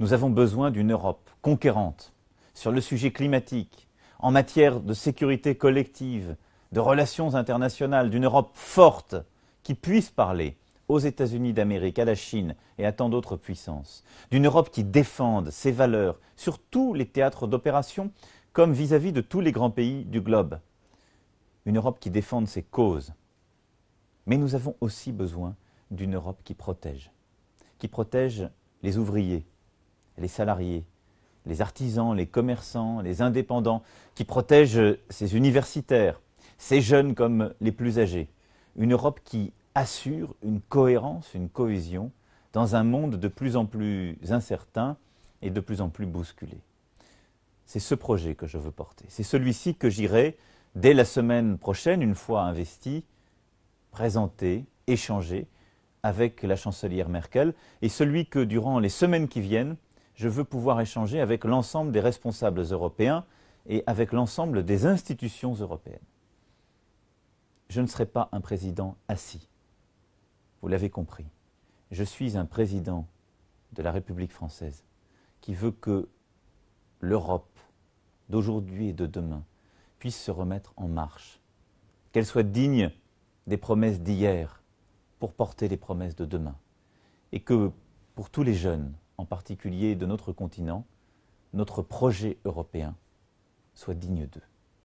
Nous avons besoin d'une Europe conquérante sur le sujet climatique, en matière de sécurité collective, de relations internationales, d'une Europe forte qui puisse parler aux États-Unis d'Amérique, à la Chine et à tant d'autres puissances, d'une Europe qui défende ses valeurs sur tous les théâtres d'opération, comme vis-à-vis -vis de tous les grands pays du globe, une Europe qui défende ses causes. Mais nous avons aussi besoin d'une Europe qui protège, qui protège les ouvriers, les salariés, les artisans, les commerçants, les indépendants, qui protègent ces universitaires, ces jeunes comme les plus âgés. Une Europe qui assure une cohérence, une cohésion dans un monde de plus en plus incertain et de plus en plus bousculé. C'est ce projet que je veux porter. C'est celui-ci que j'irai, dès la semaine prochaine, une fois investi, présenter, échanger avec la chancelière Merkel et celui que, durant les semaines qui viennent, je veux pouvoir échanger avec l'ensemble des responsables européens et avec l'ensemble des institutions européennes. Je ne serai pas un président assis, vous l'avez compris. Je suis un président de la République française qui veut que l'Europe d'aujourd'hui et de demain puisse se remettre en marche, qu'elle soit digne des promesses d'hier pour porter les promesses de demain, et que pour tous les jeunes, en particulier de notre continent, notre projet européen soit digne d'eux.